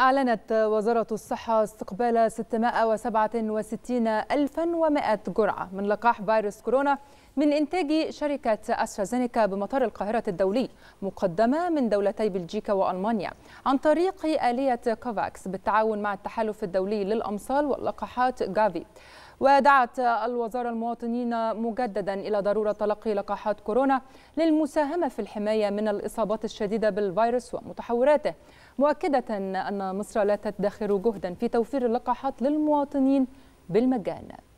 أعلنت وزارة الصحة استقبال 667100 جرعة من لقاح فيروس كورونا من إنتاج شركة أسترازينيكا بمطار القاهرة الدولي مقدمة من دولتي بلجيكا وألمانيا عن طريق آلية كوفاكس بالتعاون مع التحالف الدولي للأمصال واللقاحات جافي ودعت الوزارة المواطنين مجددا إلى ضرورة تلقي لقاحات كورونا للمساهمة في الحماية من الإصابات الشديدة بالفيروس ومتحوراته مؤكدة أن مصر لا تدخر جهدا في توفير اللقاحات للمواطنين بالمجان